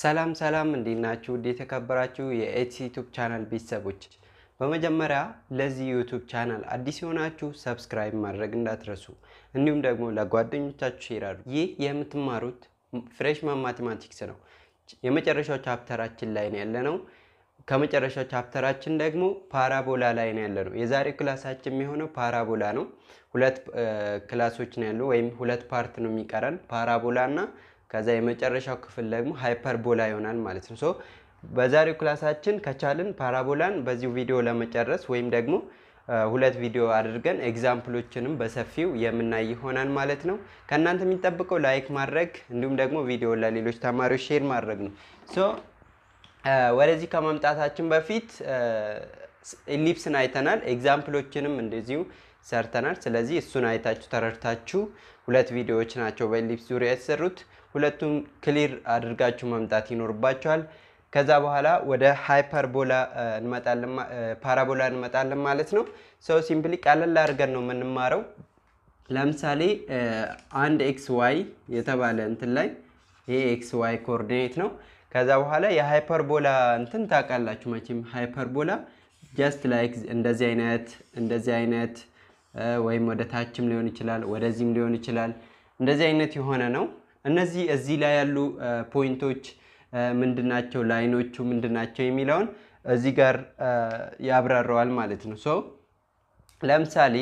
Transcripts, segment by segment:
ሰላም ሰላም እንዴት ናችሁ? ውድ የተከበራችሁ የኤትሲ ዩቱብ ቻናል ቤተሰቦች፣ በመጀመሪያ ለዚህ ዩቱብ ቻናል አዲስ የሆናችሁ ሰብስክራይብ ማድረግ እንዳትረሱ፣ እንዲሁም ደግሞ ለጓደኞቻችሁ ሼር ይህ የምትማሩት ፍሬሽማን ማቴማቲክስ ነው። የመጨረሻው ቻፕተራችን ላይ ነው ያለ ነው። ከመጨረሻው ቻፕተራችን ደግሞ ፓራቦላ ላይ ነው ያለ ነው። የዛሬ ክላሳችን የሚሆነው ፓራቦላ ነው። ሁለት ክላሶች ነው ያሉ ወይም ሁለት ፓርት ነው የሚቀረን ፓራቦላ እና ከዛ የመጨረሻው ክፍል ደግሞ ሃይፐርቦላ ይሆናል ማለት ነው። ሶ በዛሬው ክላሳችን ከቻልን ፓራቦላን በዚሁ ቪዲዮ ለመጨረስ ወይም ደግሞ ሁለት ቪዲዮ አድርገን ኤግዛምፕሎችንም በሰፊው የምናይ ይሆናል ማለት ነው። ከእናንተ የሚጠብቀው ላይክ ማድረግ እንዲሁም ደግሞ ቪዲዮ ለሌሎች ተማሪዎች ሼር ማድረግ ነው። ሶ ወደዚህ ከመምጣታችን በፊት ኢሊፕስን አይተናል። ኤግዛምፕሎችንም እንደዚሁ ሰርተናል። ስለዚህ እሱን አይታችሁ ተረድታችሁ ሁለት ቪዲዮዎች ናቸው በኢሊፕስ ዙሪያ የተሰሩት። ሁለቱም ክሊር አድርጋችሁ መምጣት ይኖርባችኋል። ከዛ በኋላ ወደ ሃይፐርቦላ ፓራቦላ እንመጣለን ማለት ነው። ሰው ሲምፕሊ ቀለል አድርገን ነው የምንማረው። ለምሳሌ አንድ ኤክስ ዋይ የተባለ እንትን ላይ ይሄ ኤክስ ዋይ ኮኦርዲኔት ነው። ከዛ በኋላ የሃይፐርቦላ እንትን ታውቃላችሁ መቼም ሃይፐርቦላ ጀስት ላይክ እንደዚህ አይነት እንደዚህ አይነት ወይም ወደ ታችም ሊሆን ይችላል፣ ወደዚህም ሊሆን ይችላል። እንደዚህ አይነት የሆነ ነው። እነዚህ እዚህ ላይ ያሉ ፖይንቶች ምንድናቸው፣ ላይኖቹ ምንድናቸው የሚለውን እዚህ ጋር ያብራረዋል ማለት ነው። ሶ ለምሳሌ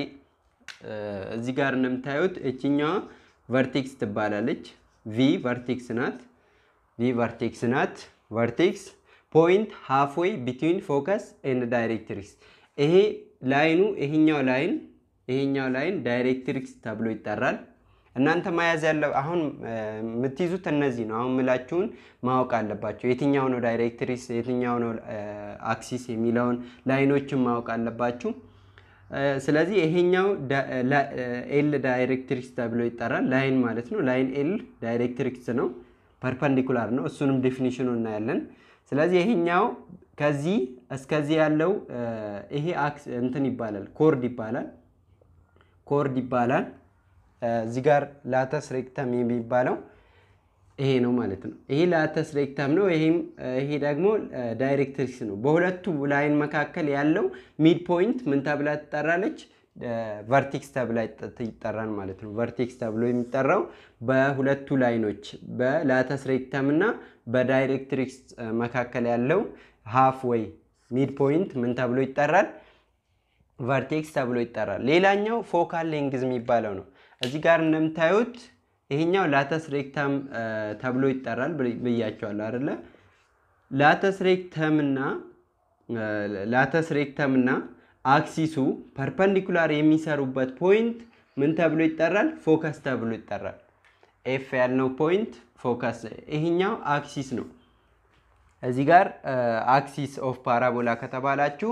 እዚህ ጋር እንደምታዩት እችኛዋ ቨርቴክስ ትባላለች። ቪ ቨርቴክስ ናት። ቪ ቨርቴክስ ናት። ቨርቴክስ ፖይንት ሃፍዌይ ቢትዊን ፎከስ ኤንድ ዳይሬክትሪክስ። ይሄ ላይኑ ይሄኛው ላይን ይሄኛው ላይን ዳይሬክትሪክስ ተብሎ ይጠራል። እናንተ መያዝ ያለ አሁን የምትይዙት እነዚህ ነው። አሁን ምላችሁን ማወቅ አለባቸው። የትኛው ነው ዳይሬክትሪስ፣ የትኛው ነው አክሲስ የሚለውን ላይኖችን ማወቅ አለባችሁ። ስለዚህ ይሄኛው ኤል ዳይሬክትሪክስ ተብሎ ይጠራል። ላይን ማለት ነው። ላይን ኤል ዳይሬክትሪክስ ነው። ፐርፐንዲኩላር ነው። እሱንም ዴፊኒሽኑ እናያለን። ስለዚህ ይሄኛው ከዚህ እስከዚህ ያለው ይሄ አክስ እንትን ይባላል፣ ኮርድ ይባላል፣ ኮርድ ይባላል። እዚህ ጋር ላተስ ሬክተም የሚባለው ይሄ ነው ማለት ነው። ይሄ ላተስ ሬክተም ነው። ይሄም ይሄ ደግሞ ዳይሬክትሪክስ ነው። በሁለቱ ላይን መካከል ያለው ሚድ ፖይንት ምን ተብላ ትጠራለች? ቨርቲክስ ተብላ ይጠራል ማለት ነው። ቨርቲክስ ተብሎ የሚጠራው በሁለቱ ላይኖች በላተስ ሬክተም እና በዳይሬክትሪክስ መካከል ያለው ሃፍ ወይ ሚድ ፖይንት ምን ተብሎ ይጠራል? ቨርቴክስ ተብሎ ይጠራል። ሌላኛው ፎካል ሌንግዝ የሚባለው ነው። እዚህ ጋር እንደምታዩት ይሄኛው ላተስ ሬክተም ተብሎ ይጠራል ብያቸዋለሁ አይደለ? ላተስ እና ላተስ እና አክሲሱ ፐርፐንዲኩላር የሚሰሩበት ፖይንት ምን ተብሎ ይጠራል? ፎከስ ተብሎ ይጠራል። ኤፍ ያልነው ፖይንት ፎከስ፣ ይሄኛው አክሲስ ነው። እዚህ ጋር አክሲስ ኦፍ ፓራቦላ ከተባላችሁ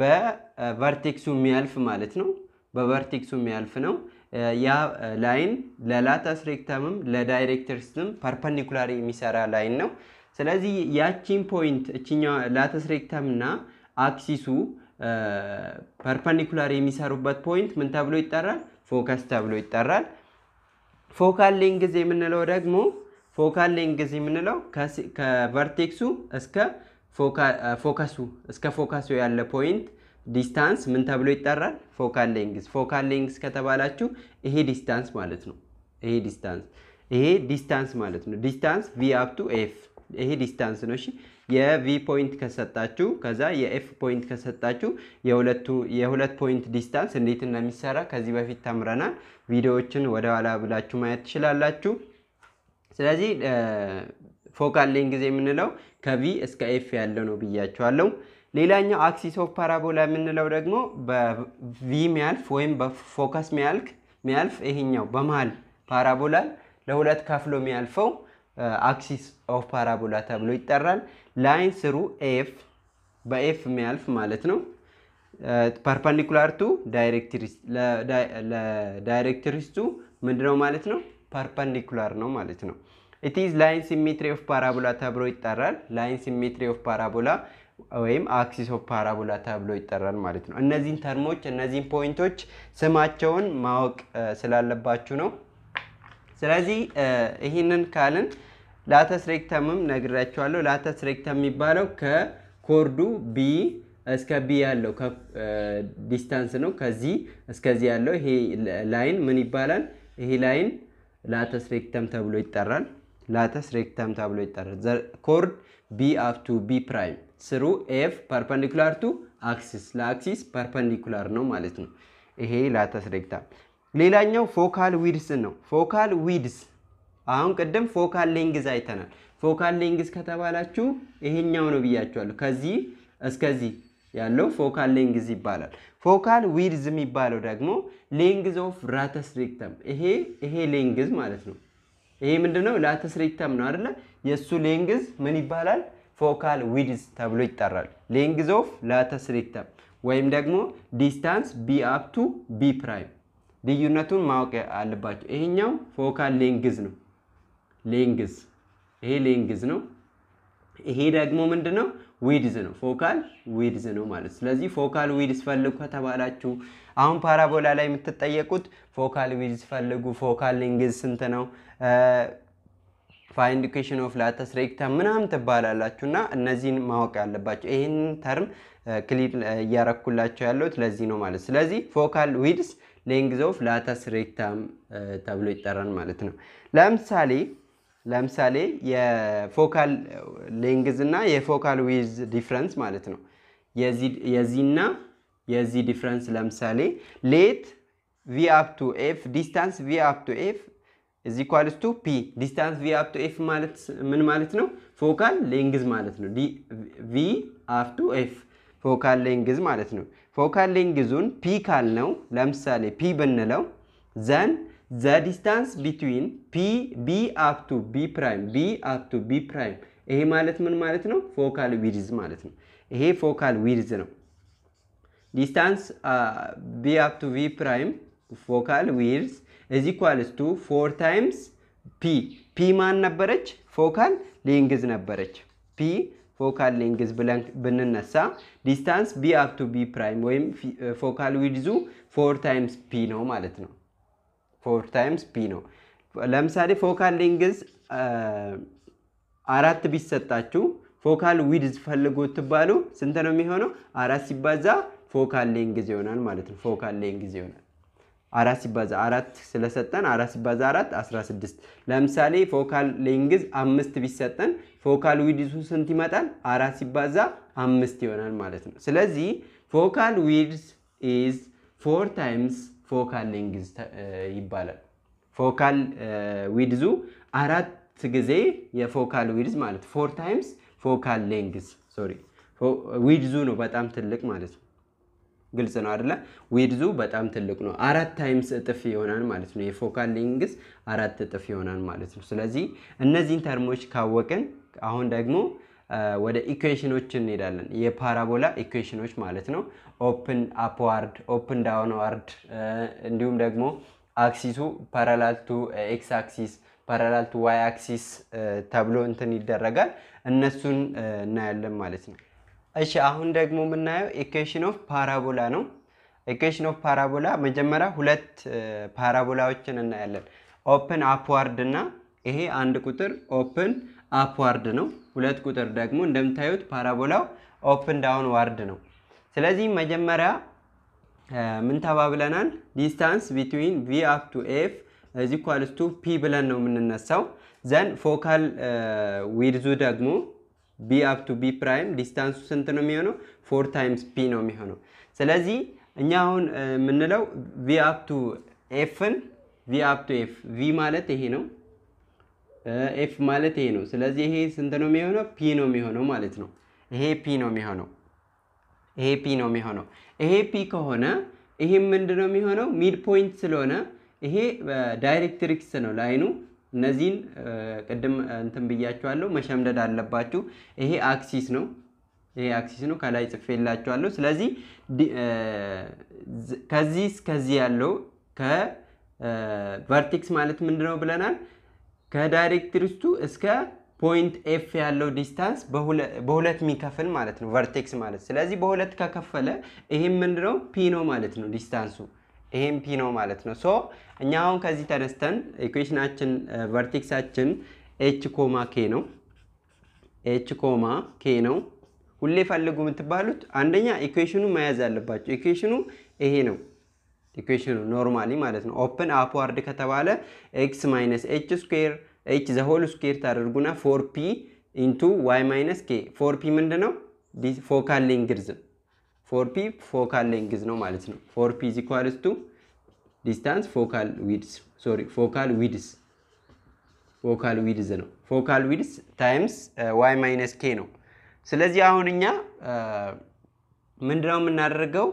በቨርቴክሱ የሚያልፍ ማለት ነው። በቨርቴክሱ የሚያልፍ ነው። ያ ላይን ለላተስ ሬክተምም ለዳይሬክተርስም ፐርፐንዲኩላር የሚሰራ ላይን ነው። ስለዚህ ያቺን ፖይንት እችኛው ላተስ ሬክተምና አክሲሱ ፐርፐንዲኩላር የሚሰሩበት ፖይንት ምን ተብሎ ይጠራል? ፎከስ ተብሎ ይጠራል። ፎካል ሌንግዝ የምንለው ደግሞ ፎካል ሌንግዝ የምንለው ከቨርቴክሱ እስከ ፎከሱ እስከ ፎከሱ ያለ ፖይንት ዲስታንስ ምን ተብሎ ይጠራል? ፎካል ሌንግስ። ፎካል ሌንግስ ከተባላችሁ ይሄ ዲስታንስ ማለት ነው። ይሄ ዲስታንስ ይሄ ዲስታንስ ማለት ነው። ዲስታንስ ቪ አፕ ቱ ኤፍ ይሄ ዲስታንስ ነው። እሺ የቪ ፖይንት ከሰጣችሁ ከዛ የኤፍ ፖይንት ከሰጣችሁ የሁለቱ የሁለት ፖይንት ዲስታንስ እንዴት እንደሚሰራ ከዚህ በፊት ተምረናል። ቪዲዮዎችን ወደኋላ ብላችሁ ማየት ትችላላችሁ። ስለዚህ ፎካል ሌንግዝ የምንለው ከቪ እስከ ኤፍ ያለው ነው ብያችኋለሁ። ሌላኛው አክሲስ ኦፍ ፓራቦላ የምንለው ደግሞ በቪ ሚያልፍ ወይም በፎከስ ሚያልክ ሚያልፍ ይሄኛው በመሃል ፓራቦላን ለሁለት ከፍሎ የሚያልፈው አክሲስ ኦፍ ፓራቦላ ተብሎ ይጠራል። ላይን ስሩ ኤፍ በኤፍ የሚያልፍ ማለት ነው። ፐርፐንዲኩላር ቱ ለዳይሬክትሪስቱ ምንድነው ማለት ነው? ፐርፐንዲኩላር ነው ማለት ነው። ኢት ኢዝ ላይን ሲሜትሪ ኦፍ ፓራቦላ ተብሎ ይጠራል። ላይን ሲሜትሪ ኦፍ ፓራቦላ ወይም አክሲስ ኦፍ ፓራቦላ ተብሎ ይጠራል ማለት ነው። እነዚህን ተርሞች እነዚህን ፖይንቶች ስማቸውን ማወቅ ስላለባችሁ ነው። ስለዚህ ይህንን ካልን ላተስ ሬክተምም ነግራችኋለሁ። ላተስ ሬክተም የሚባለው ከኮርዱ ቢ እስከ ቢ ያለው ዲስታንስ ነው። ከዚህ እስከዚህ ያለው ይሄ ላይን ምን ይባላል? ይሄ ላይን ላተስ ሬክተም ተብሎ ይጠራል። ላተስ ሬክተም ተብሎ ይጠራል። ኮርድ ቢ አፕ ቱ ቢ ፕራይም ስሩ ኤፍ ፐርፐንዲኩላር ቱ አክሲስ ለአክሲስ ፐርፐንዲኩላር ነው ማለት ነው። ይሄ ላተስደግታል። ሌላኛው ፎካል ዊድስ ነው። ፎካል ዊድስ አሁን ቅድም ፎካል ሌንግዝ አይተናል። ፎካል ሌንግዝ ከተባላችሁ ይሄኛው ነው ብያችኋለሁ። ከዚህ እስከዚህ ያለው ፎካል ሌንግዝ ይባላል። ፎካል ዊድዝ የሚባለው ደግሞ ሌንግዝ ኦፍ ላተስ ሬክተም ይሄ ይሄ ሌንግዝ ማለት ነው። ይሄ ምንድነው? ላተስ ሬክተም ነው አይደለ? የእሱ ሌንግዝ ምን ይባላል? ፎካል ዊድዝ ተብሎ ይጠራል። ሌንግዝ ኦፍ ላተስ ሬክተም ወይም ደግሞ ዲስታንስ ቢ አፕ ቱ ቢ ፕራይም ልዩነቱን ማወቅ አለባቸው። ይሄኛው ፎካል ሌንግዝ ነው። ሌንግዝ ይሄ ሌንግዝ ነው። ይሄ ደግሞ ምንድን ነው? ዊድዝ ነው። ፎካል ዊድዝ ነው ማለት ስለዚህ ፎካል ዊድዝ ፈልጉ ከተባላችሁ አሁን ፓራቦላ ላይ የምትጠየቁት ፎካል ዊድዝ ፈልጉ። ፎካል ሌንግዝ ስንት ነው? ፋይንድ ኢኩዌሽን ኦፍ ላተስ ሬክታ ምናምን ትባላላችሁ እና እነዚህን ማወቅ ያለባቸው ይህንን ተርም ክሊር እያረኩላቸው ያለሁት ለዚህ ነው ማለት ስለዚህ ፎካል ዊድስ ሌንግዝ ኦፍ ላተስ ሬክታም ተብሎ ይጠራል ማለት ነው ለምሳሌ ለምሳሌ የፎካል ሌንግዝ እና የፎካል ዊዝ ዲፍረንስ ማለት ነው የዚህና የዚህ ዲፍረንስ ለምሳሌ ሌት ቪ አፕ ቱ ኤፍ ዲስታንስ ቪ አፕ ቱ ኤፍ እዚ ኳልስ ቱ ፒ ዲስታንስ ቪ አፕ ቱ ኤፍ ማለት ምን ማለት ነው? ፎካል ሌንግዝ ማለት ነው። ቪ አፕ ቱ ኤፍ ፎካል ሌንግዝ ማለት ነው። ፎካል ሌንግዙን ፒ ካል ነው ለምሳሌ ፒ ብንለው ዘን ዘ ዲስታንስ ቢትዊን ፒ ቢ አፕ ቱ ቢ ፕራይም ቢ አፕ ቱ ቢ ፕራይም ይሄ ማለት ምን ማለት ነው? ፎካል ዊድዝ ማለት ነው። ይሄ ፎካል ዊድዝ ነው። ዲስታንስ ቢ አፕ ቱ ቪ ፕራይም ፎካል ዊድዝ ኢዝ ኳልስ ቱ ፎር ታይምስ ፒ ፒ ማን ነበረች? ፎካል ሌንግዝ ነበረች። ፒ ፎካል ሌንግዝ ብለን ብንነሳ ዲስታንስ ቢ አፕ ቱ ቢ ፕራይም ወይም ፎካል ዊድዙ ፎር ታይምስ ፒ ነው ማለት ነው። ፎር ታይምስ ፒ ነው። ለምሳሌ ፎካል ሌንግዝ አራት ቢሰጣችሁ ፎካል ዊድዝ ፈልጉ ትባሉ ስንት ነው የሚሆነው? አራት ሲባዛ ፎካል ሌንግዝ ይሆናል ማለት ነው። ፎካል ሌንግዝ ይሆናል። አራት ሲባዛ አራት ስለሰጠን አራት ሲባዛ አራት 16። ለምሳሌ ፎካል ሌንግዝ አምስት ቢሰጠን ፎካል ዊድሱ ስንት ይመጣል? አራት ሲባዛ አምስት ይሆናል ማለት ነው። ስለዚህ ፎካል ዊድስ ኢዝ ፎር ታይምስ ፎካል ሌንግዝ ይባላል። ፎካል ዊድዙ አራት ጊዜ የፎካል ዊድዝ ማለት ፎር ታይምስ ፎካል ሌንግዝ ሶሪ ዊድዙ ነው በጣም ትልቅ ማለት ነው። ግልጽ ነው አይደለ? ዊድዙ በጣም ትልቅ ነው። አራት ታይምስ እጥፍ ይሆናል ማለት ነው። የፎካል ሊንግስ አራት እጥፍ ይሆናል ማለት ነው። ስለዚህ እነዚህን ተርሞች ካወቅን አሁን ደግሞ ወደ ኢኩዌሽኖች እንሄዳለን። የፓራቦላ ኢኩዌሽኖች ማለት ነው። ኦፕን አፕዋርድ፣ ኦፕን ዳውንዋርድ እንዲሁም ደግሞ አክሲሱ ፓራላልቱ ኤክስ አክሲስ ፓራላልቱ ዋይ አክሲስ ተብሎ እንትን ይደረጋል። እነሱን እናያለን ማለት ነው። እሺ አሁን ደግሞ የምናየው ኢኩዌሽን ኦፍ ፓራቦላ ነው። ኢኩዌሽን ኦፍ ፓራቦላ መጀመሪያ ሁለት ፓራቦላዎችን እናያለን። ኦፕን አፕዋርድ እና ይሄ አንድ ቁጥር ኦፕን አፕዋርድ ነው። ሁለት ቁጥር ደግሞ እንደምታዩት ፓራቦላው ኦፕን ዳውን ዋርድ ነው። ስለዚህ መጀመሪያ ምን ተባብለናል? ዲስታንስ ቢትዊን ቪ አፕ ቱ ኤፍ ኢዝ ኢኳልስ ቱ ፒ ብለን ነው የምንነሳው። ዘን ፎካል ዊድዙ ደግሞ ቢ አፕ ቱ ቢ ፕራይም ዲስታንሱ ስንት ነው የሚሆነው? ፎር ታይምስ ፒ ነው የሚሆነው። ስለዚህ እኛ አሁን የምንለው ቪ አፕ ቱ ኤፍን ቪ አፕ ቱ ኤፍ ቪ ማለት ይሄ ነው፣ ኤፍ ማለት ይሄ ነው። ስለዚህ ይሄ ስንት ነው የሚሆነው? ፒ ነው የሚሆነው ማለት ነው። ይሄ ፒ ነው የሚሆነው። ይሄ ፒ ነው የሚሆነው። ይሄ ፒ ከሆነ ይሄ ምንድነው የሚሆነው? ሚድ ፖይንት ስለሆነ ይሄ ዳይሬክትሪክስ ነው ላይኑ እነዚህን ቅድም እንትን ብያችኋለሁ፣ መሸምደድ አለባችሁ። ይሄ አክሲስ ነው፣ ይሄ አክሲስ ነው ከላይ ጽፌላችኋለሁ። ስለዚህ ከዚህ እስከዚህ ያለው ከቨርቲክስ ማለት ምንድነው ብለናል? ከዳይሬክትሪስቱ እስከ ፖይንት ኤፍ ያለው ዲስታንስ በሁለት የሚከፍል ማለት ነው ቨርቴክስ ማለት። ስለዚህ በሁለት ከከፈለ ይሄም ምንድነው ፒ ነው ማለት ነው ዲስታንሱ ይሄም ፒ ነው ማለት ነው። ሶ እኛ አሁን ከዚህ ተነስተን ኢኩዌሽናችን ቨርቲክሳችን ኤች ኮማ ኬ ነው። ኤች ኮማ ኬ ነው። ሁሌ ፈልጉ የምትባሉት አንደኛ ኢኩዌሽኑ መያዝ አለባቸው። ኢኩዌሽኑ ይሄ ነው። ኢኩዌሽኑ ኖርማሊ ማለት ነው። ኦፕን አፕዋርድ ከተባለ ኤክስ ማይነስ ኤች ስኩዌር ኤች ዘሆል ስኩዌር ታደርጉና ፎር ፒ ኢንቱ ዋይ ማይነስ ኬ ፎር ፒ ምንድነው? ፎካል ሌንግዝ ፎር ፒ ፎካል ሌንግዝ ነው ማለት ነው። ፎር ፒ ኢዝ ኢኳልስ ቱ ዲስታንስ ፎካል ዊድስ ሶሪ ፎካል ዊድስ ፎካል ዊድዝ ነው። ፎካል ዊድስ ታይምስ ዋይ ማይነስ ኬ ነው። ስለዚህ አሁን እኛ ምንድነው የምናደርገው?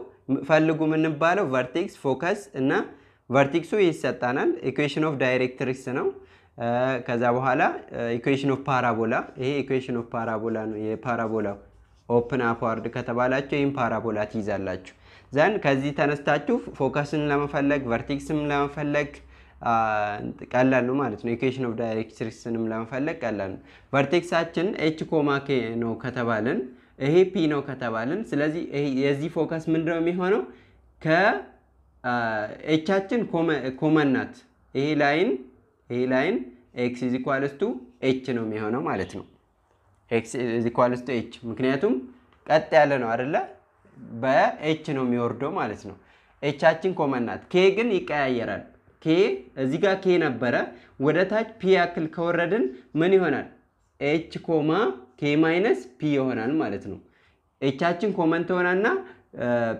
ፈልጉ የምንባለው ቨርቴክስ፣ ፎከስ እና ቨርቴክሱ ይሰጣናል። ኢኩዌሽን ኦፍ ዳይሬክትሪክስ ነው። ከዛ በኋላ ኢኩዌሽን ኦፍ ፓራቦላ ይሄ ኢኩዌሽን ኦፍ ፓራቦላ ነው የፓራቦላው ኦፕን አፕዋርድ ከተባላቸው ይህም ፓራቦላ ትይዛላችሁ። ዘን ከዚህ ተነስታችሁ ፎከስን ለመፈለግ ቨርቲክስም ለመፈለግ ቀላል ነው ማለት ነው። ኢኩዌሽን ኦፍ ዳይሬክትሪክስንም ለመፈለግ ቀላል ነው። ቨርቴክሳችን ኤች ኮማ ኬ ነው ከተባልን ይሄ ፒ ነው ከተባልን፣ ስለዚህ የዚህ ፎከስ ምንድነው የሚሆነው? ከኤቻችን ኮመን ናት። ይሄ ላይን ይሄ ላይን ኤክስ ኢዝ ኢኳልስ ቱ ኤች ነው የሚሆነው ማለት ነው። ኢኳልስ ቱ ኤች። ምክንያቱም ቀጥ ያለ ነው አይደለ? በኤች ነው የሚወርደው ማለት ነው። ኤቻችን ኮመን ናት። ኬ ግን ይቀያየራል። ኬ እዚህ ጋር ኬ ነበረ። ወደ ታች ፒ ያክል ከወረድን ምን ይሆናል? ኤች ኮማ ኬ ማይነስ ፒ ይሆናል ማለት ነው። ኤቻችን ኮመን ትሆናና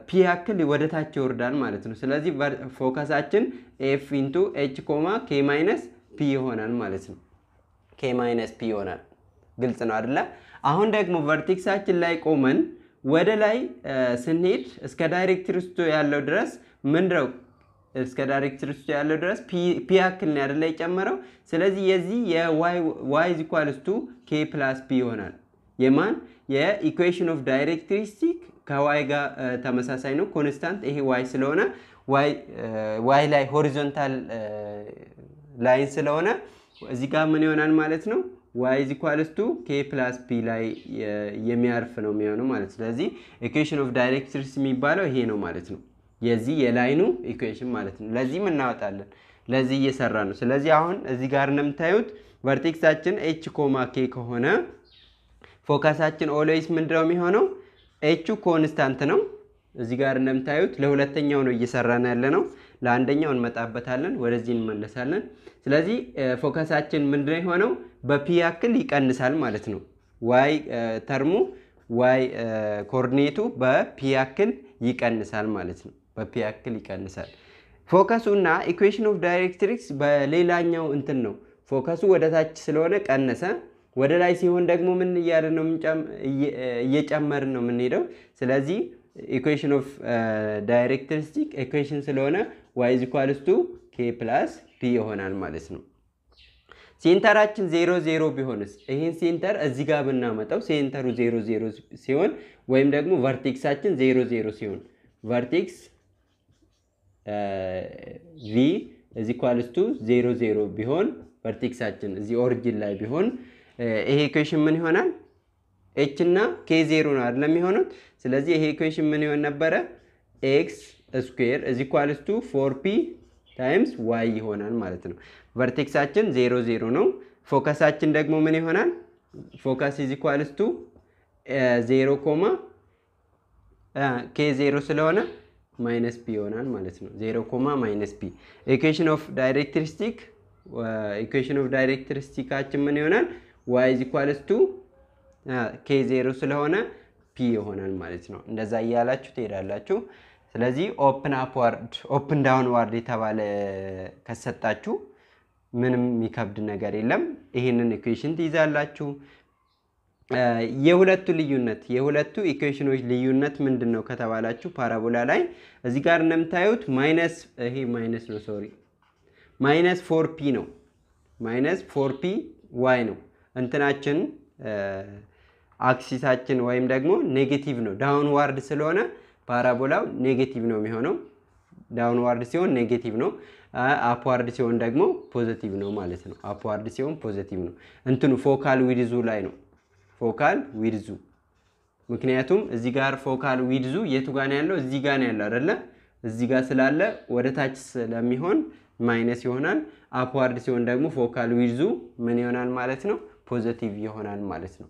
ፒ ያክል ወደ ታች ይወርዳል ማለት ነው። ስለዚህ ፎከሳችን ኤፍ ኢንቱ ኤች ኮማ ኬ ማይነስ ፒ ይሆናል ማለት ነው። ኬ ማይነስ ፒ ይሆናል። ግልጽ ነው አደለ? አሁን ደግሞ ቨርቲክሳችን ላይ ቆመን ወደ ላይ ስንሄድ እስከ ዳይሬክትሪስቱ ያለው ድረስ ምንድነው? እስከ ዳይሬክትሪስቱ ያለው ድረስ ፒ ያክል ነው አደለ የጨመረው። ስለዚህ የዚህ የዋይ ኢኳልስ ቱ ኬ ፕላስ ፒ ይሆናል። የማን የኢኩዌሽን ኦፍ ዳይሬክትሪስቲክ ከዋይ ጋር ተመሳሳይ ነው። ኮንስታንት ይሄ ዋይ ስለሆነ ዋይ ላይ ሆሪዞንታል ላይን ስለሆነ እዚህ ጋር ምን ይሆናል ማለት ነው ዋይ ኢዝ ኢኳልስ ቱ ኬ ፕላስ ፒ ላይ የሚያርፍ ነው የሚሆነው ማለት ስለዚህ ኢኩዌሽን ኦፍ ዳይሬክትሪክስ የሚባለው ይሄ ነው ማለት ነው። የዚህ የላይኑ ኢኩዌሽን ማለት ነው። ለዚህም እናወጣለን። ለዚህ እየሰራ ነው። ስለዚህ አሁን እዚህ ጋር እንደምታዩት ቨርቴክሳችን ኤች ኮማ ኬ ከሆነ ፎከሳችን ኦልዌይስ ምንድነው የሚሆነው? ኤቹ ኮንስታንት ነው። እዚህ ጋር እንደምታዩት ለሁለተኛው ነው እየሰራን ያለ ነው። ለአንደኛው እንመጣበታለን፣ ወደዚህ እንመለሳለን። ስለዚህ ፎከሳችን ምንድነው የሆነው? በፒ ያክል ይቀንሳል ማለት ነው። ዋይ ተርሙ ዋይ ኮርኔቱ በፒ ያክል ይቀንሳል ማለት ነው። በፒ ያክል ይቀንሳል። ፎከሱ እና ኢኩዌሽን ኦፍ ዳይሬክትሪክስ በሌላኛው እንትን ነው። ፎከሱ ወደ ታች ስለሆነ ቀነሰ። ወደ ላይ ሲሆን ደግሞ ምን እያለ ነው? እየጨመርን ነው የምንሄደው። ስለዚህ ኢኩዌሽን ኦፍ ዳይሬክትሪስቲክ ኢኩዌሽን ስለሆነ ዋይ ኢዝ ኢኳልስ ቱ ኬ ፕላስ ፒ ይሆናል ማለት ነው። ሴንተራችን ዜሮ ዜሮ ቢሆንስ? ይህን ሴንተር እዚህ ጋር ብናመጣው ሴንተሩ 00 ሲሆን ወይም ደግሞ ቨርቴክሳችን ዜሮ ዜሮ ሲሆን ቨርቴክስ ቪ እዚ ኳልስቱ 00 ቢሆን ቨርቴክሳችን እዚህ ኦሪጂን ላይ ቢሆን ይሄ ኢኩዌሽን ምን ይሆናል? ኤች እና ኬ ዜሮ ነው አይደለም የሚሆኑት። ስለዚህ ይሄ ኢኩዌሽን ምን ይሆን ነበረ? ኤክስ ስኩዌር እዚ ኳልስቱ ፎር ፒ ታይምስ ዋይ ይሆናል ማለት ነው። ቨርቴክሳችን ዜሮ ዜሮ ነው። ፎከሳችን ደግሞ ምን ይሆናል? ፎከስ ኢዝ ኢኳልስ ቱ ዜሮ ኮማ ኬ ዜሮ ስለሆነ ማይነስ ፒ ይሆናል ማለት ነው። ዜሮ ኮማ ማይነስ ቢ ኢኩዌሽን ኦፍ ዳይሬክትሪስቲክ ኢኩዌሽን ኦፍ ዳይሬክትሪስቲካችን ምን ይሆናል? ዋይ ኢዝ ኢኳልስ ቱ ኬ ዜሮ ስለሆነ ፒ ይሆናል ማለት ነው። እንደዛ እያላችሁ ትሄዳላችሁ። ስለዚህ ኦፕን አፕዋርድ ኦፕን ዳውን ዋርድ የተባለ ከሰጣችሁ ምንም የሚከብድ ነገር የለም። ይህንን ኢኩዌሽን ትይዛላችሁ። የሁለቱ ልዩነት የሁለቱ ኢኩዌሽኖች ልዩነት ምንድን ነው ከተባላችሁ ፓራቦላ ላይ እዚህ ጋር እንደምታዩት ማይነስ ይሄ ማይነስ ነው፣ ሶሪ ማይነስ ፎር ፒ ነው። ማይነስ ፎር ፒ ዋይ ነው እንትናችን አክሲሳችን ወይም ደግሞ ኔጌቲቭ ነው ዳውን ዋርድ ስለሆነ ፓራቦላው ኔጌቲቭ ነው የሚሆነው። ዳውንዋርድ ሲሆን ኔጌቲቭ ነው፣ አፕዋርድ ሲሆን ደግሞ ፖዘቲቭ ነው ማለት ነው። አፕዋርድ ሲሆን ፖዘቲቭ ነው። እንትኑ ፎካል ዊድዙ ላይ ነው። ፎካል ዊድዙ ምክንያቱም እዚህ ጋር ፎካል ዊድዙ የቱ ጋር ነው ያለው? እዚህ ጋር ነው ያለው አይደለ? እዚህ ጋር ስላለ ወደ ታች ስለሚሆን ማይነስ ይሆናል። አፕዋርድ ሲሆን ደግሞ ፎካል ዊድዙ ምን ይሆናል ማለት ነው? ፖዘቲቭ ይሆናል ማለት ነው።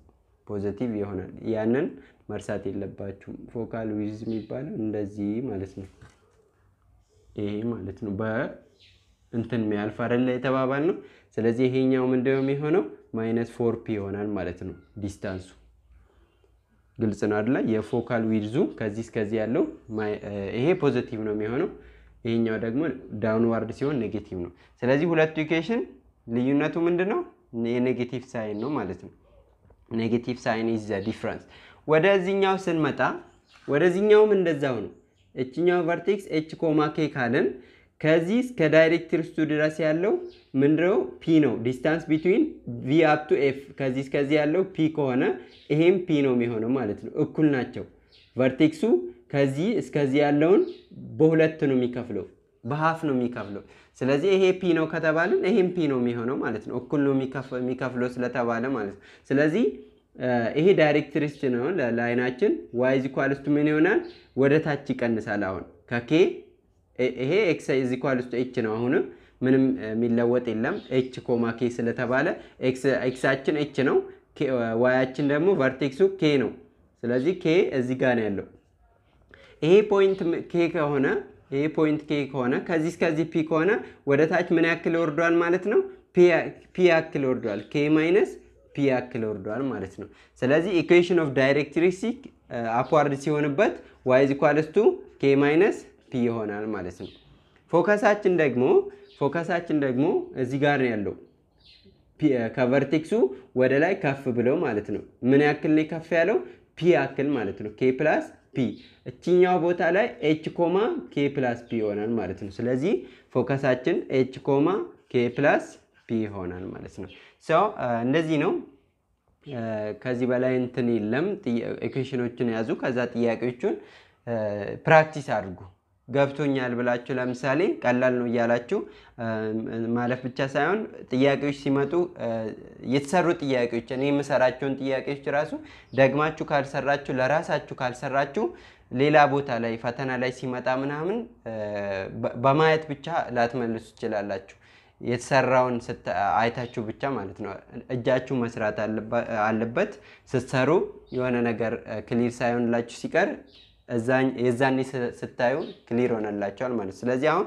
ፖዘቲቭ ይሆናል ያንን መርሳት የለባችሁም። ፎካል ዊዝ የሚባለው እንደዚህ ማለት ነው። ይሄ ማለት ነው በእንትን የሚያልፍ አይደለ የተባባል ነው። ስለዚህ ይሄኛው ምንድነው የሚሆነው? ማይነስ ፎር ፒ ይሆናል ማለት ነው ዲስታንሱ። ግልጽ ነው አይደለ? የፎካል ዊድዙ ከዚህ እስከዚህ ያለው ይሄ ፖዘቲቭ ነው የሚሆነው። ይሄኛው ደግሞ ዳውንዋርድ ሲሆን ኔጌቲቭ ነው። ስለዚህ ሁለቱ ኢኩዌሽን ልዩነቱ ምንድነው? የኔጌቲቭ ሳይን ነው ማለት ነው። ኔጌቲቭ ሳይን ኢዝ ዘ ዲፍረንስ ወደዚህኛው ስንመጣ ወደዚህኛውም እንደዛው ነው። እችኛው ቨርቴክስ ኤች ኮማ ኬ ካለን ከዚህ እስከ ዳይሬክትሪክሱ ድረስ ያለው ምንድነው? ፒ ነው። ዲስታንስ ቢትዊን ቪ አፕ ቱ ኤፍ ከዚህ እስከዚህ ያለው ፒ ከሆነ ይሄም ፒ ነው የሚሆነው ማለት ነው። እኩል ናቸው። ቨርቴክሱ ከዚህ እስከዚህ ያለውን በሁለት ነው የሚከፍለው፣ በሀፍ ነው የሚከፍለው። ስለዚህ ይሄ ፒ ነው ከተባለን ይሄም ፒ ነው የሚሆነው ማለት ነው። እኩል ነው የሚከፍለው ስለተባለ ማለት ነው። ስለዚህ ይሄ ዳይሬክትሪስ ነው ለአይናችን። ዋይ ኢዝ ቱ ምን ይሆናል? ወደ ታች ይቀንሳል። አሁን ከኬ ይሄ ኤክስ ኢዝ ቱ ኤች ነው። አሁንም ምንም የሚለወጥ የለም። ኤች ኮማ ኬ ስለተባለ ኤክሳችን ኤች ነው፣ ዋያችን ደግሞ ቨርቴክሱ ኬ ነው። ስለዚህ ኬ እዚህ ጋር ነው ያለው። ይሄ ፖይንት ኬ ከሆነ ይሄ ፖይንት ኬ ከሆነ ከዚህ እስከዚህ ፒ ከሆነ ወደ ታች ምን ያክል ወርዷል ማለት ነው? ፒ ያክል ወርዷል። ኬ ማይነስ ፒ ያክል ወርደዋል ማለት ነው። ስለዚህ ኢኩዌሽን ኦፍ ዳይሬክትሪክሲክ አፕዋርድ ሲሆንበት ዋይዝ ኳልስቱ ኬ ማይነስ ፒ ይሆናል ማለት ነው። ፎከሳችን ደግሞ ፎከሳችን ደግሞ እዚህ ጋር ነው ያለው uh, ከቨርቴክሱ ወደ ላይ ከፍ ብለው ማለት ነው። ምን ያክል ነው ከፍ ያለው? ፒ ያክል ማለት ነው። ኬ ፕላስ ፒ እችኛው ቦታ ላይ ኤች ኮማ ኬ ፕላስ ፒ ይሆናል ማለት ነው። ስለዚህ ፎከሳችን ኤች ኮማ ኬ ፕላስ ቢ ይሆናል ማለት ነው። ሰው እንደዚህ ነው። ከዚህ በላይ እንትን የለም። ኤኩዌሽኖችን ያዙ። ከዛ ጥያቄዎቹን ፕራክቲስ አድርጉ። ገብቶኛል ብላችሁ ለምሳሌ ቀላል ነው እያላችሁ ማለፍ ብቻ ሳይሆን ጥያቄዎች ሲመጡ የተሰሩ ጥያቄዎች እኔ የምሰራቸውን ጥያቄዎች ራሱ ደግማችሁ ካልሰራችሁ ለራሳችሁ ካልሰራችሁ ሌላ ቦታ ላይ ፈተና ላይ ሲመጣ ምናምን በማየት ብቻ ላትመልሱ ትችላላችሁ። የተሰራውን አይታችሁ ብቻ ማለት ነው። እጃችሁ መስራት አለበት። ስትሰሩ የሆነ ነገር ክሊር ሳይሆንላችሁ ሲቀር የዛኔ ስታዩ ክሊር ሆነላቸዋል ማለት ስለዚህ አሁን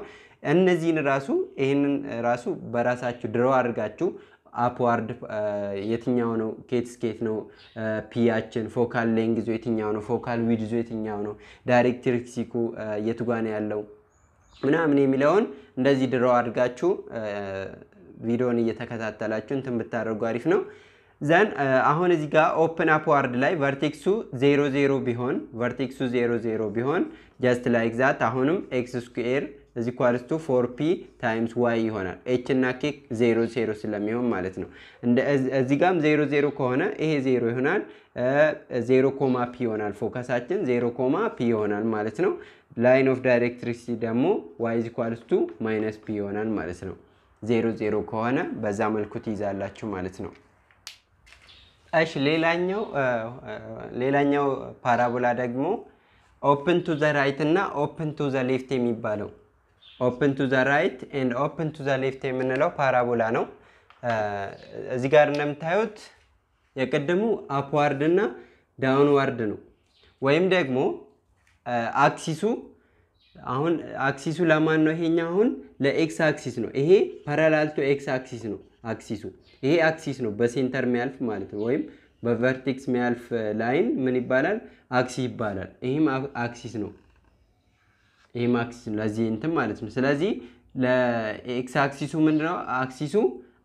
እነዚህን ራሱ ይህንን ራሱ በራሳችሁ ድሮ አድርጋችሁ አፕዋርድ የትኛው ነው ኬት ስኬት ነው ፒያችን ፎካል ሌንግዞ የትኛው ነው ፎካል ዊድዞ የትኛው ነው ዳይሬክትሪክሲኩ የትጓን ያለው ምናምን የሚለውን እንደዚህ ድሮ አድርጋችሁ ቪዲዮን እየተከታተላችሁ እንትን ብታደርጉ አሪፍ ነው። ዘን አሁን እዚህ ጋር ኦፕን አፕ ዋርድ ላይ ቨርቴክሱ 00 ቢሆን ቨርቴክሱ 00 ቢሆን ጀስት ላይክ ዛት አሁንም ኤክስ ስኩኤር እዚ ኳርስቱ 4 ፒ ታይምስ ዋይ ይሆናል። ኤች እና ኬክ 00 ስለሚሆን ማለት ነው። እዚህ ጋም 00 ከሆነ ይሄ 0 ይሆናል። ዜሮ ኮማ ፒ ይሆናል። ፎከሳችን ዜሮ ኮማ ፒ ይሆናል ማለት ነው። ላይን ኦፍ ዳይሬክትሪክሲ ደግሞ ዋይዝ ኢኳልስ ቱ ማይነስ ፒ ይሆናል ማለት ነው። ዜሮ ዜሮ ከሆነ በዛ መልኩ ትይዛላችሁ ማለት ነው። እሺ ሌላኛው ሌላኛው ፓራቦላ ደግሞ ኦፕን ቱ ዘ ራይት እና ኦፕን ቱ ዘ ሌፍት የሚባለው ኦፕን ቱ ዘ ራይት ኤንድ ኦፕን ቱ ዘ ሌፍት የምንለው ፓራቦላ ነው። እዚህ ጋር እንደምታዩት የቀደሙ አፕዋርድ እና ዳውንዋርድ ነው። ወይም ደግሞ አክሲሱ አሁን አክሲሱ ለማን ነው? ይሄኛ አሁን ለኤክስ አክሲስ ነው። ይሄ ፓራላል ኤክስ አክሲስ ነው አክሲሱ። ይሄ አክሲስ ነው በሴንተር የሚያልፍ ማለት ነው። ወይም በቨርቲክስ የሚያልፍ ላይን ምን ይባላል? አክሲ ይባላል። ይሄም አክሲስ ነው። ይሄም አክሲስ ነው ለዚህ እንትን ማለት ነው። ስለዚህ ለኤክስ አክሲሱ ምንድነው አክሲሱ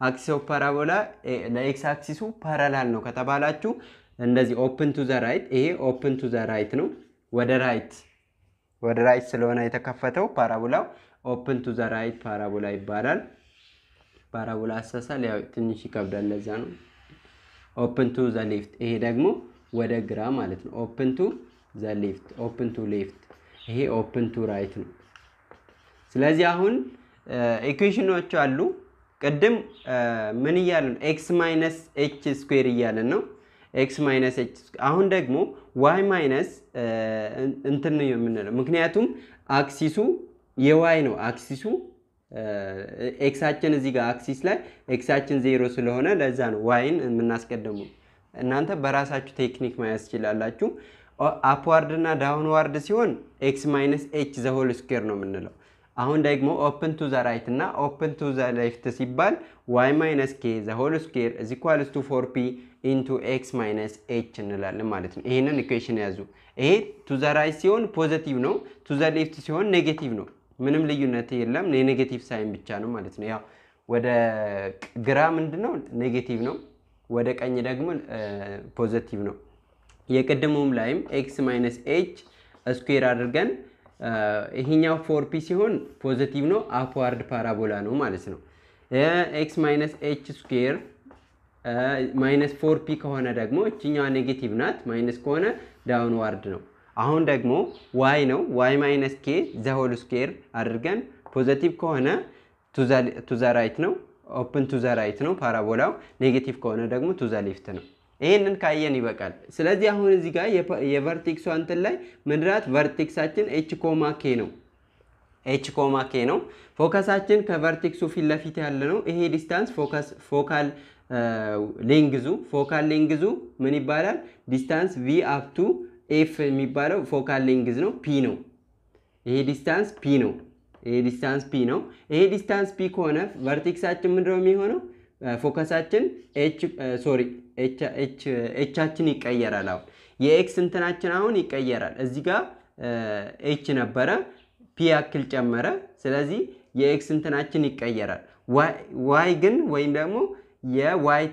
አክሲስ ኦፍ ፓራቦላ ለኤክስ አክሲሱ ፓራላል ነው ከተባላችሁ እንደዚህ ኦፕን ቱ ዘ ራይት፣ ይሄ ኦፕን ቱ ዘ ራይት ነው። ወደ ራይት ወደ ራይት ስለሆነ የተከፈተው ፓራቦላው ኦፕን ቱ ዘ ራይት ፓራቦላ ይባላል። ፓራቦላ አሳሳል ያው ትንሽ ይከብዳል፣ ለዛ ነው። ኦፕን ቱ ዘ ሊፍት፣ ይሄ ደግሞ ወደ ግራ ማለት ነው። ኦፕን ቱ ዘ ሊፍት፣ ኦፕን ቱ ሊፍት ይሄ ኦፕን ቱ ራይት ነው። ስለዚህ አሁን ኢኩዌሽኖች አሉ ቅድም ምን እያለን ኤክስ ማይነስ ኤች ስኩዌር እያለን ነው። ኤክስ ማይነስ ኤች አሁን ደግሞ ዋይ ማይነስ እንትን ነው የምንለው፣ ምክንያቱም አክሲሱ የዋይ ነው። አክሲሱ ኤክሳችን እዚህ ጋር አክሲስ ላይ ኤክሳችን ዜሮ ስለሆነ ለዛ ነው ዋይን የምናስቀድመው። እናንተ በራሳችሁ ቴክኒክ ማያዝ ትችላላችሁ። አፕዋርድ እና ዳውንዋርድ ሲሆን ኤክስ ማይነስ ኤች ዘሆል ስኩዌር ነው የምንለው። አሁን ደግሞ ኦፕን ቱ ዘ ራይት እና ኦፕን ቱ ዘ ሌፍት ሲባል ዋይ ማይነስ ኬ ዘ ሆል ስኩዌር ኢዝ ኢኳልስ ቱ ፎር ፒ ኢንቱ ኤክስ ማይነስ ኤች እንላለን ማለት ነው። ይሄንን ኢኩዌሽን ያዙ። ይሄ ቱ ዘ ራይት ሲሆን ፖዘቲቭ ነው፣ ቱ ዘ ሌፍት ሲሆን ኔጌቲቭ ነው። ምንም ልዩነት የለም። የኔጌቲቭ ሳይን ብቻ ነው ማለት ነው። ያው ወደ ግራ ምንድን ነው ኔጌቲቭ ነው፣ ወደ ቀኝ ደግሞ ፖዘቲቭ ነው። የቅድሙም ላይም ኤክስ ማይነስ ኤች ስኩዌር አድርገን ይሄኛው ፎርፒ ሲሆን ፖዘቲቭ ነው፣ አፕዋርድ ፓራቦላ ነው ማለት ነው። ኤክስ ማይነስ ኤች ስኩዌር ማይነስ ፎር ፒ ከሆነ ደግሞ እችኛዋ ኔጌቲቭ ናት፣ ማይነስ ከሆነ ዳውንዋርድ ነው። አሁን ደግሞ ዋይ ነው። ዋይ ማይነስ ኬ ዘሆል ስኩዌር አድርገን ፖዘቲቭ ከሆነ ቱዛራይት ነው፣ ኦፕን ቱዛራይት ነው ፓራቦላው። ኔጌቲቭ ከሆነ ደግሞ ቱዛሊፍት ነው። ይህንን ካየን ይበቃል። ስለዚህ አሁን እዚህ ጋር የቨርቲክሱ እንትን ላይ ምንድናት ቨርቲክሳችን ኤች ኮማ ኬ ነው። ኤች ኮማ ኬ ነው። ፎከሳችን ከቨርቲክሱ ፊት ለፊት ያለ ነው። ይሄ ዲስታንስ ፎከስ ፎካል ሌንግዙ ፎካል ሌንግዙ ምን ይባላል? ዲስታንስ ቪ አፕ ቱ ኤፍ የሚባለው ፎካል ሌንግዝ ነው። ፒ ነው። ይሄ ዲስታንስ ፒ ነው። ይሄ ዲስታንስ ፒ ነው። ይሄ ዲስታንስ ፒ ከሆነ ቨርቲክሳችን ምንድነው የሚሆነው? ፎከሳችን ኤች ሶሪ ኤቻችን ይቀየራል። አሁን የኤክስ እንትናችን አሁን ይቀየራል። እዚህ ጋር ኤች ነበረ ፒ ያክል ጨመረ። ስለዚህ የኤክስ እንትናችን ይቀየራል። ዋይ ግን ወይም ደግሞ የዋይ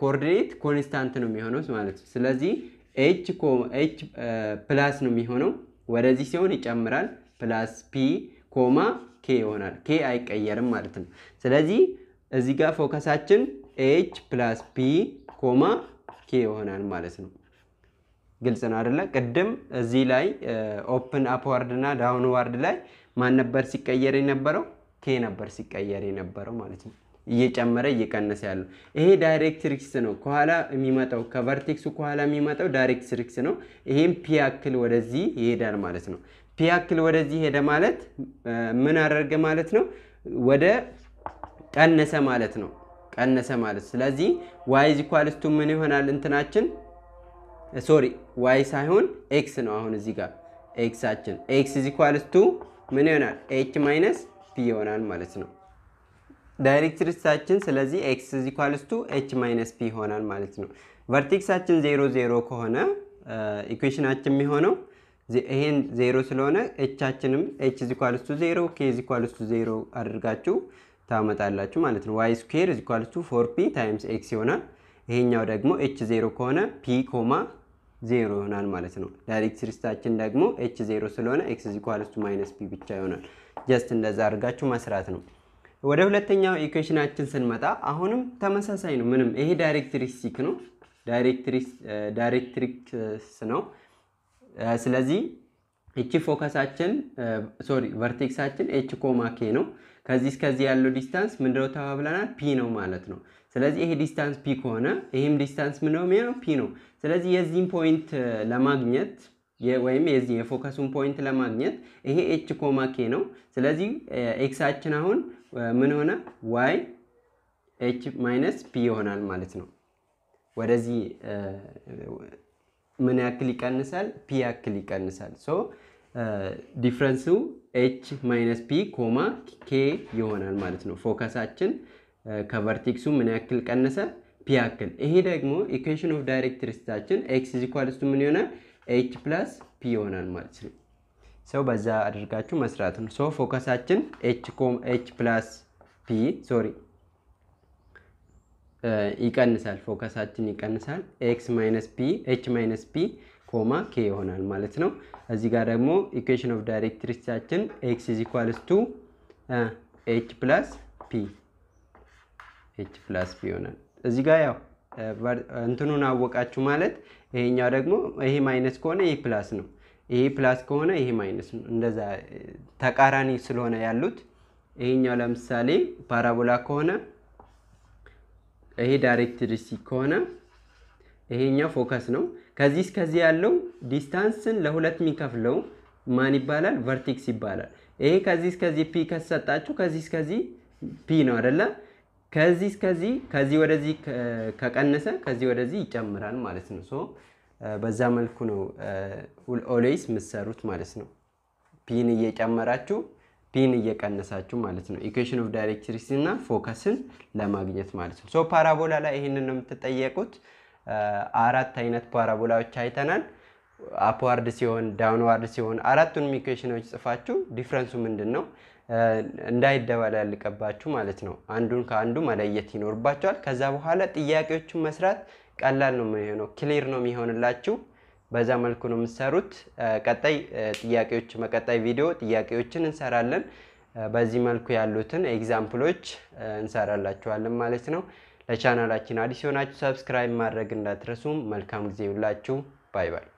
ኮኦርዲኔት ኮንስታንት ነው የሚሆነው ማለት ነው። ስለዚህ ኤች ፕላስ ነው የሚሆነው። ወደዚህ ሲሆን ይጨምራል። ፕላስ ፒ ኮማ ኬ ይሆናል። ኬ አይቀየርም ማለት ነው። ስለዚህ እዚህ ጋር ፎከሳችን ኤች ፕላስ ፒ ኮማ ኬ ይሆናል ማለት ነው። ግልጽ ነው አደለ? ቅድም እዚህ ላይ ኦፕን አፕዋርድ እና ዳውንዋርድ ላይ ማን ነበር ሲቀየር የነበረው? ኬ ነበር ሲቀየር የነበረው ማለት ነው። እየጨመረ እየቀነሰ ያለው ይሄ ዳይሬክትሪክስ ነው። ከኋላ የሚመጣው ከቨርቴክሱ ከኋላ የሚመጣው ዳይሬክትሪክስ ነው። ይሄም ፒ ወደዚህ ይሄዳል ማለት ነው። ፒ ወደዚህ ሄደ ማለት ምን አደረገ ማለት ነው? ወደ ቀነሰ ማለት ነው። ቀነሰ ማለት። ስለዚህ ዋይ ዚኳልስቱ ምን ይሆናል? እንትናችን ሶሪ ዋይ ሳይሆን ኤክስ ነው። አሁን እዚህ ጋር ኤክሳችን ኤክስ ዚኳልስቱ ምን ይሆናል? ኤች ማይነስ ፒ ይሆናል ማለት ነው። ዳይሬክትሪክሳችን ስለዚህ ኤክስ ዚኳልስቱ ኤች ማይነስ ፒ ይሆናል ማለት ነው። ቨርቲክሳችን ዜሮ ዜሮ ከሆነ ኢኩዌሽናችን የሚሆነው ይሄን ዜሮ ስለሆነ ኤቻችንም ኤች ዚኳልስቱ ዜሮ ኬ ዚኳልስቱ ዜሮ አድርጋችሁ ታመጣላችሁ ማለት ነው። ዋይ ስኩዌር ኢዝ ኢኳል ቱ ፎር ፒ ታይምስ ኤክስ ይሆናል። ይሄኛው ደግሞ ኤች ዜሮ ከሆነ ፒ ኮማ ዜሮ ይሆናል ማለት ነው። ዳይሬክትሪስታችን ደግሞ ኤች ዜሮ ስለሆነ ኤክስ ኢዝ ኢኳል ቱ ማይነስ ፒ ብቻ ይሆናል። ጀስት እንደዛ አድርጋችሁ መስራት ነው። ወደ ሁለተኛው ኢኩዌሽናችን ስንመጣ አሁንም ተመሳሳይ ነው። ምንም ይሄ ዳይሬክትሪስቲክ ነው፣ ዳይሬክትሪክስ ነው። ስለዚህ ኤች ፎከሳችን ሶሪ ቨርቴክሳችን ኤች ኮማ ኬ ነው። ከዚህ እስከዚህ ያለው ዲስታንስ ምንድነው ተባብለናል? ፒ ነው ማለት ነው። ስለዚህ ይሄ ዲስታንስ ፒ ከሆነ ይህም ዲስታንስ ምንድነው የሚሆነው? ፒ ነው። ስለዚህ የዚህን ፖይንት ለማግኘት ወይም የዚህ የፎከሱን ፖይንት ለማግኘት ይሄ ኤች ኮማ ኬ ነው። ስለዚህ ኤክሳችን አሁን ምን ሆነ? ዋይ ኤች ማይነስ ፒ ይሆናል ማለት ነው። ወደዚህ ምን ያክል ይቀንሳል? ፒ ያክል ይቀንሳል። ሶ ዲፍረንሱ ኤች ማይነስ ፒ ኮማ ኬ ይሆናል ማለት ነው። ፎከሳችን ከቨርቲክሱ ምን ያክል ቀነሰ? ፒ ያክል። ይሄ ደግሞ ኢኩዌሽን ኦፍ ዳይሬክትሪክሳችን ኤክስ ኢኳል ቱ ምን ይሆናል? ኤች ፕላስ ፒ ይሆናል ማለት ነው። ሰው በዛ አድርጋችሁ መስራት ነው። ሶ ፎከሳችን ኤች ፕላስ ፒ ሶሪ ይቀንሳል፣ ፎከሳችን ይቀንሳል። ኤክስ ማይነስ ፒ ኤች ማይነስ ፒ ኮማ ኬ ይሆናል ማለት ነው። እዚህ ጋር ደግሞ ኢኩዌሽን ኦፍ ዳይሬክትሪክሳችን ኤክስ ኢዝ ኢኳልስ ቱ ኤች ፕላስ ፒ ኤች ፕላስ ፒ ይሆናል። እዚህ ጋር ያው እንትኑን አወቃችሁ ማለት ይሄኛው ደግሞ ይሄ ማይነስ ከሆነ ይሄ ፕላስ ነው፣ ይሄ ፕላስ ከሆነ ይሄ ማይነስ ነው። እንደዛ ተቃራኒ ስለሆነ ያሉት ይሄኛው ለምሳሌ ፓራቦላ ከሆነ ይሄ ዳይሬክትድ ከሆነ ይሄኛው ፎከስ ነው። ከዚህ እስከዚህ ያለው ዲስታንስን ለሁለት የሚከፍለው ማን ይባላል? ቨርቲክስ ይባላል። ይሄ ከዚህ እስከዚህ ፒ ከተሰጣችሁ ከዚህ እስከዚህ ፒ ነው አደለ? ከዚህ እስከዚህ ከዚህ ወደዚህ ከቀነሰ ከዚህ ወደዚህ ይጨምራል ማለት ነው። ሶ በዛ መልኩ ነው ኦልዌይስ የምትሰሩት ማለት ነው። ፒን እየጨመራችሁ ፒን እየቀነሳችሁ ማለት ነው ኢኩዌሽን ኦፍ ዳይሬክትሪክስ እና ፎከስን ለማግኘት ማለት ነው። ሶ ፓራቦላ ላይ ይህንን ነው የምትጠየቁት። አራት አይነት ፓራቦላዎች አይተናል። አፕዋርድ ሲሆን፣ ዳውንዋርድ ሲሆን አራቱንም ኢኩዌሽኖች ጽፋችሁ ዲፍረንሱ ምንድን ነው እንዳይደባላልቀባችሁ ማለት ነው። አንዱን ከአንዱ መለየት ይኖርባችኋል። ከዛ በኋላ ጥያቄዎቹን መስራት ቀላል ነው የሚሆነው፣ ክሊር ነው የሚሆንላችሁ። በዛ መልኩ ነው የምትሰሩት። ቀጣይ ጥያቄዎች መቀጣይ ቪዲዮ ጥያቄዎችን እንሰራለን። በዚህ መልኩ ያሉትን ኤግዛምፕሎች እንሰራላችኋለን ማለት ነው። ለቻናላችን አዲስ የሆናችሁ ሰብስክራይብ ማድረግ እንዳትረሱም። መልካም ጊዜ ይሁንላችሁ። ባይ ባይ።